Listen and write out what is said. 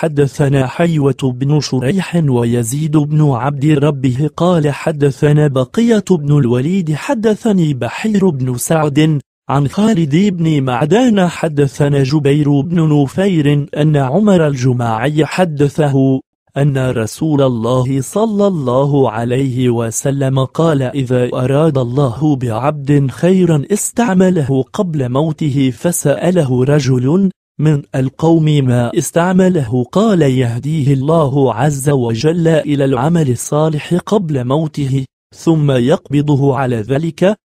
حدثنا حيوة بن شريح ويزيد بن عبد ربه قال حدثنا بقية بن الوليد حدثني بحير بن سعد عن خالد بن معدان حدثنا جبير بن نفير أن عمر الجماعي حدثه أن رسول الله صلى الله عليه وسلم قال إذا أراد الله بعبد خيرا استعمله قبل موته فسأله رجل من القوم ما استعمله قال يهديه الله عز وجل إلى العمل الصالح قبل موته ثم يقبضه على ذلك